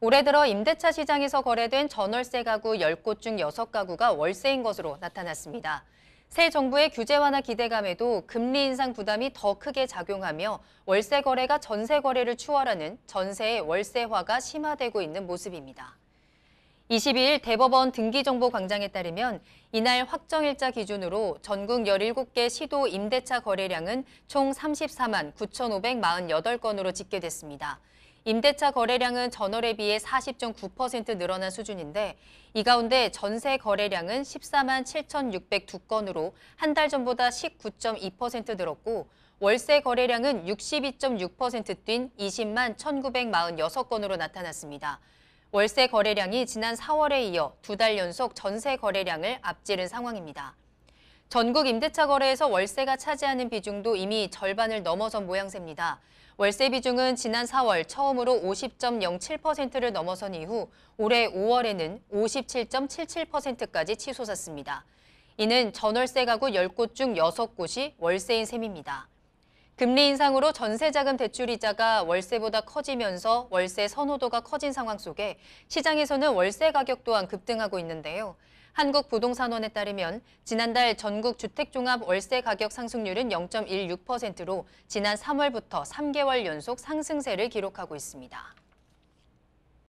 올해 들어 임대차 시장에서 거래된 전월세 가구 10곳 중 6가구가 월세인 것으로 나타났습니다. 새 정부의 규제 완화 기대감에도 금리 인상 부담이 더 크게 작용하며 월세 거래가 전세 거래를 추월하는 전세의 월세화가 심화되고 있는 모습입니다. 22일 대법원 등기정보광장에 따르면 이날 확정일자 기준으로 전국 17개 시도 임대차 거래량은 총 34만 9,548건으로 집계됐습니다. 임대차 거래량은 전월에 비해 40.9% 늘어난 수준인데 이 가운데 전세 거래량은 14만 7,602건으로 한 달 전보다 19.2% 늘었고 월세 거래량은 62.6%뛴 20만 1,946건으로 나타났습니다. 월세 거래량이 지난 4월에 이어 두 달 연속 전세 거래량을 앞지른 상황입니다. 전국 임대차 거래에서 월세가 차지하는 비중도 이미 절반을 넘어선 모양새입니다. 월세 비중은 지난 4월 처음으로 50.07%를 넘어선 이후 올해 5월에는 57.77%까지 치솟았습니다. 이는 전월세 가구 10곳 중 6곳이 월세인 셈입니다. 금리 인상으로 전세자금 대출이자가 월세보다 커지면서 월세 선호도가 커진 상황 속에 시장에서는 월세 가격 또한 급등하고 있는데요. 한국부동산원에 따르면 지난달 전국 주택종합 월세 가격 상승률은 0.16%로 지난 3월부터 3개월 연속 상승세를 기록하고 있습니다.